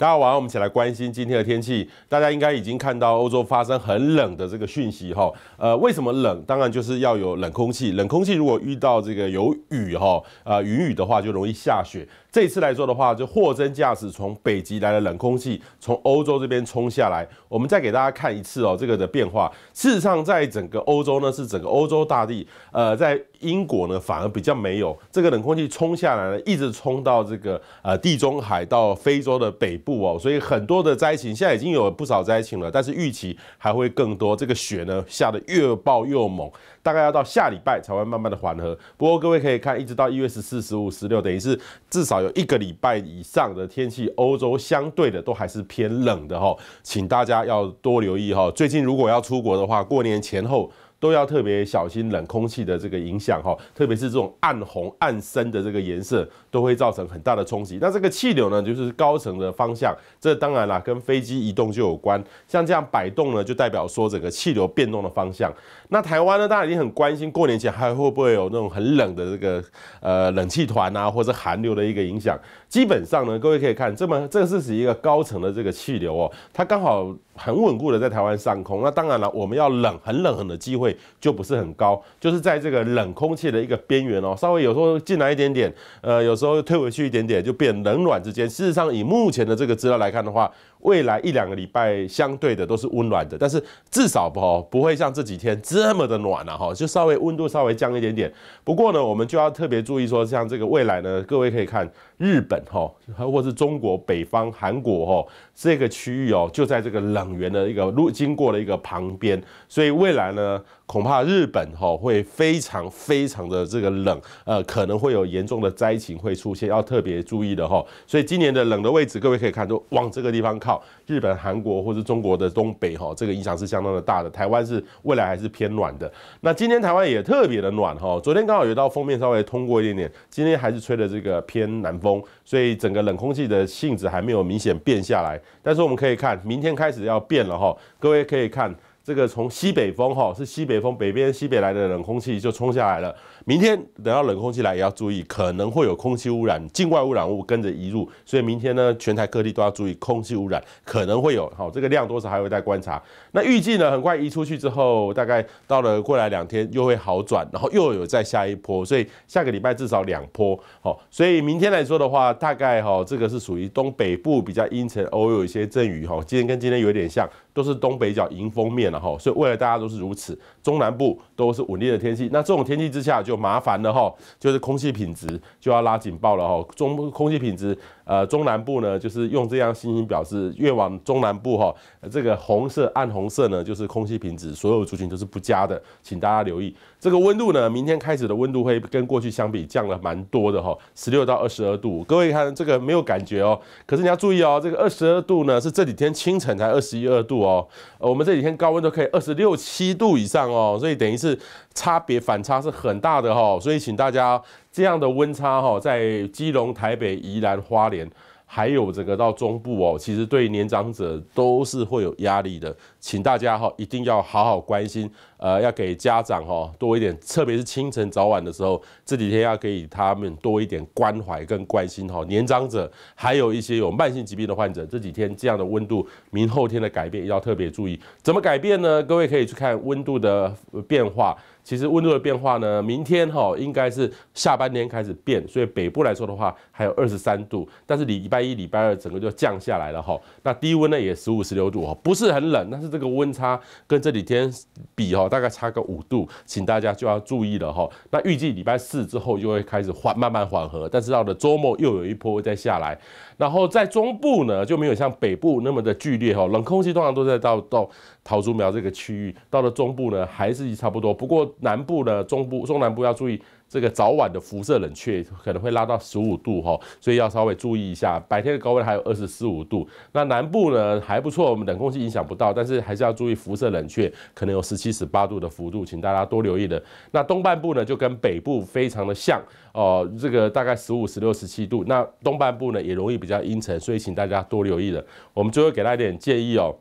大家晚上，我们一起来关心今天的天气。大家应该已经看到欧洲发生很冷的这个讯息，哈。呃，为什么冷？当然就是要有冷空气。冷空气如果遇到这个有雨，哈，呃，云雨的话，就容易下雪。这次来说的话，就货真价实，从北极来的冷空气从欧洲这边冲下来，我们再给大家看一次哦，这个的变化。事实上，在整个欧洲呢，是整个欧洲大地，呃，在英国呢反而比较没有这个冷空气冲下来呢，一直冲到这个呃地中海到非洲的北部哦，所以很多的灾情现在已经有不少灾情了，但是预期还会更多。这个雪呢下的越暴越猛，大概要到下礼拜才会慢慢的缓和。不过各位可以看，一直到一月十四、十五、十六，等于是至少。有一个礼拜以上的天气，欧洲相对的都还是偏冷的哈，请大家要多留意哈。最近如果要出国的话，过年前后。都要特别小心冷空气的这个影响哈，特别是这种暗红暗深的这个颜色，都会造成很大的冲击。那这个气流呢，就是高层的方向，这当然啦，跟飞机移动就有关。像这样摆动呢，就代表说整个气流变动的方向。那台湾呢，大家已经很关心，过年前还会不会有那种很冷的这个呃冷气团啊，或者寒流的一个影响？基本上呢，各位可以看，这么这个是一个高层的这个气流哦，它刚好很稳固的在台湾上空。那当然了，我们要冷很冷很的机会。就不是很高，就是在这个冷空气的一个边缘哦，稍微有时候进来一点点，呃，有时候退回去一点点，就变冷暖之间。事实上，以目前的这个资料来看的话，未来一两个礼拜相对的都是温暖的，但是至少不不会像这几天这么的暖了哈，就稍微温度稍微降一点点。不过呢，我们就要特别注意说，像这个未来呢，各位可以看日本哈，或是中国北方、韩国哈这个区域哦，就在这个冷源的一个路经过的一个旁边，所以未来呢。恐怕日本哈会非常非常的这个冷，呃，可能会有严重的灾情会出现，要特别注意的哈。所以今年的冷的位置，各位可以看，就往这个地方靠，日本、韩国或是中国的东北哈，这个影响是相当的大的。台湾是未来还是偏暖的。那今天台湾也特别的暖哈，昨天刚好有一道封面稍微通过一点点，今天还是吹的这个偏南风，所以整个冷空气的性质还没有明显变下来。但是我们可以看，明天开始要变了哈，各位可以看。这个从西北风哈，是西北风北边西北来的冷空气就冲下来了。明天等到冷空气来也要注意，可能会有空气污染，境外污染物跟着移入，所以明天呢，全台各地都要注意空气污染，可能会有。好，这个量多少还会再观察。那预计呢，很快移出去之后，大概到了过来两天又会好转，然后又有再下一波，所以下个礼拜至少两波。好，所以明天来说的话，大概哈，这个是属于东北部比较阴沉，偶有一些阵雨哈。今天跟今天有点像，都是东北角迎风面。然后，所以未来大家都是如此，中南部都是稳定的天气。那这种天气之下就麻烦了哈，就是空气品质就要拉警报了哈。中空气品质，呃，中南部呢，就是用这样星星表示，越往中南部哈，这个红色、暗红色呢，就是空气品质，所有族群都是不佳的，请大家留意。这个温度呢，明天开始的温度会跟过去相比降了蛮多的哈，十六到二十二度。各位看这个没有感觉哦，可是你要注意哦，这个二十二度呢，是这几天清晨才二十一二度哦。我们这几天高温。都可以二十六七度以上哦，所以等于是差别反差是很大的哈，所以请大家这样的温差哈，在基隆、台北、宜兰、花莲，还有整个到中部哦，其实对年长者都是会有压力的，请大家哈一定要好好关心。呃，要给家长哈多一点，特别是清晨、早晚的时候，这几天要给他们多一点关怀跟关心哈。年长者，还有一些有慢性疾病的患者，这几天这样的温度，明后天的改变要特别注意。怎么改变呢？各位可以去看温度的变化。其实温度的变化呢，明天哈应该是下半年开始变，所以北部来说的话，还有二十三度，但是礼拜一、礼拜二整个就降下来了哈。那低温呢也十五、十六度哈，不是很冷，但是这个温差跟这几天比哈。大概差个五度，请大家就要注意了哈。那预计礼拜四之后就会开始缓慢慢缓和，但是到了周末又有一波再下来。然后在中部呢就没有像北部那么的剧烈哈，冷空气通常都在到到桃竹苗这个区域，到了中部呢还是差不多。不过南部呢，中部、中南部要注意。这个早晚的辐射冷却可能会拉到十五度哈，所以要稍微注意一下。白天的高温还有二十四五度。那南部呢还不错，我们冷空气影响不到，但是还是要注意辐射冷却，可能有十七、十八度的幅度，请大家多留意的。那东半部呢就跟北部非常的像哦，这个大概十五、十六、十七度。那东半部呢也容易比较阴沉，所以请大家多留意的。我们最后给大家一点建议哦。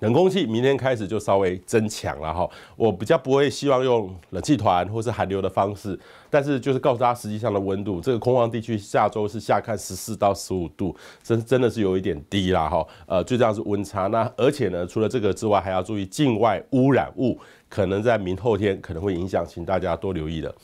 冷空气明天开始就稍微增强了哈，我比较不会希望用冷气团或是寒流的方式，但是就是告诉大家实际上的温度，这个空旷地区下周是下看十四到十五度，真真的是有一点低啦哈，呃，最重要是温差，那而且呢，除了这个之外，还要注意境外污染物可能在明后天可能会影响，请大家多留意的。